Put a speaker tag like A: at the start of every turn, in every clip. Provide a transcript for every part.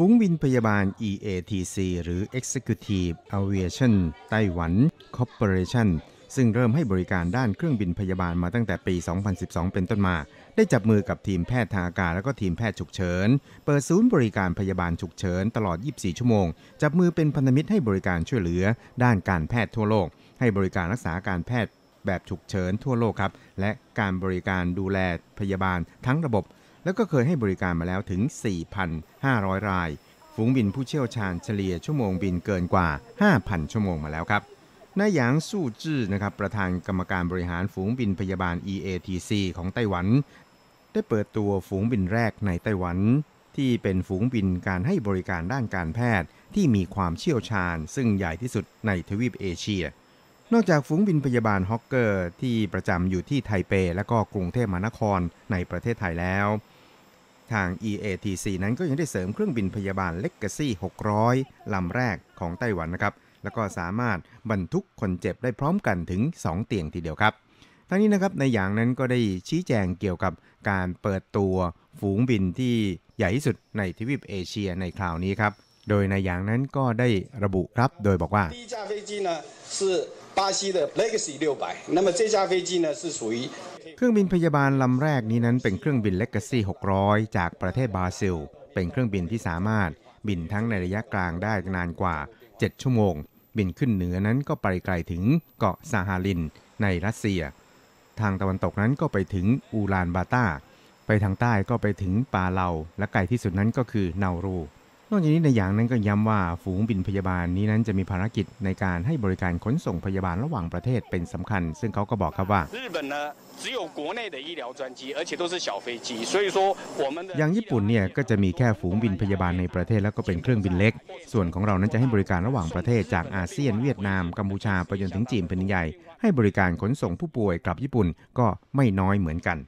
A: ฝูงวินพยาบาล EATC หรือ Executive Aviation Taiwan Corporation ซึ่งเริ่มให้บริการด้านเครื่องบินพยาบาลมาตั้งแต่ปี 2012 เป็นต้นมา ได้จับมือกับทีมแพทย์ทางอากาศและก็ทีมแพทย์ฉุกเฉิน เปิดศูนย์บริการพยาบาลฉุกเฉินตลอด 24 ชั่วโมง จับมือเป็นพันธมิตรให้บริการช่วยเหลือด้านการแพทย์ทั่วโลก ให้บริการรักษาการแพทย์ แบบฉุกเฉินทั่วโลกครับ และการบริการดูแลพยาบาลทั้งระบบแล้วก็เคยให้บริการมาแล้วถึง 4,500 ราย ฝูงบินผู้เชี่ยวชาญเฉลี่ยชั่วโมงบินเกินกว่า 5,000 ชั่วโมงมาแล้วครับ นายหยางสู้จื้อนะครับ ประธานกรรมการบริหารฝูงบินพยาบาล EATC ของไต้หวัน ได้เปิดตัวฝูงบินแรกในไต้หวัน ที่เป็นฝูงบินการให้บริการด้านการแพทย์ ที่มีความเชี่ยวชาญ ซึ่งใหญ่ที่สุดในทวีปเอเชีย นอกจากฝูงบินพยาบาลฮอกเกอร์ที่ประจำอยู่ที่ไทเป และก็กรุงเทพมหานครในประเทศไทยแล้วทาง EATC นั้นก็ยังได้เสริมเครื่องบินพยาบาล Legacy 600 ลำแรกของไต้หวันนะครับ แล้วก็สามารถบรรทุกคนเจ็บได้พร้อมกันถึง 2 เตียงทีเดียวครับ ทั้งนี้นะครับ ในอย่างนั้นก็ได้ชี้แจงเกี่ยวกับการเปิดตัวฝูงบินที่ใหญ่ที่สุดในทวีปเอเชียในคราวนี้ครับ โดยในอย่างนั้นก็ได้ระบุครับโดยบอกว่า巴西的 Legacy 六百。那么这架飞机呢是属于เครื่องบินพยาบาลลำแรกนี้นั้นเป็นเครื่องบิน Legacy 600 จากประเทศบราซิล เป็นเครื่องบินที่สามารถบินทั้งในระยะกลางได้นานกว่า 7 ชั่วโมง บินขึ้นเหนือนั้นก็ไปไกลถึงเกาะซาฮาลินในรัสเซีย ทางตะวันตกนั้นก็ไปถึงอูลานบาตา ไปทางใต้ก็ไปถึงปาเลาและไกลที่สุดนั้นก็คือเนารูนอกจากนี้ในอย่างนั้นก็ย้ำว่าฝูงบินพยาบาลนี้นั้นจะมีภารกิจในการให้บริการขนส่งพยาบาลระหว่างประเทศเป็นสำคัญ ซึ่งเขาก็บอกครับว่าอย่างญี่ปุ่นเนี่ยก็จะมีแค่ฝูงบินพยาบาลในประเทศแล้วก็เป็นเครื่องบินเล็ก ส่วนของเรานั้นจะให้บริการระหว่างประเทศ จากอาเซียน เวียดนาม กัมพูชาไปจนถึงจีนเป็นใหญ่ให้บริการขนส่งผู้ป่วยกลับญี่ปุ่นก็ไม่น้อยเหมือนกัน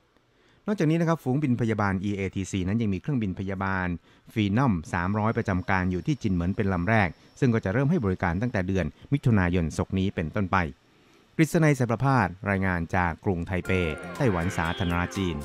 A: นอกจากนี้นะครับ ฝูงบินพยาบาล EATC นั้นยังมีเครื่องบินพยาบาลฟีนอม300 ประจำการอยู่ที่จินเหมือนเป็นลำแรก ซึ่งก็จะเริ่มให้บริการตั้งแต่เดือน มิถุนายนศกนี้เป็นต้นไป กฤษณัยสัพประพาตรายงานจากกรุงไทเป ไต้หวัน สาธารณรัฐจีน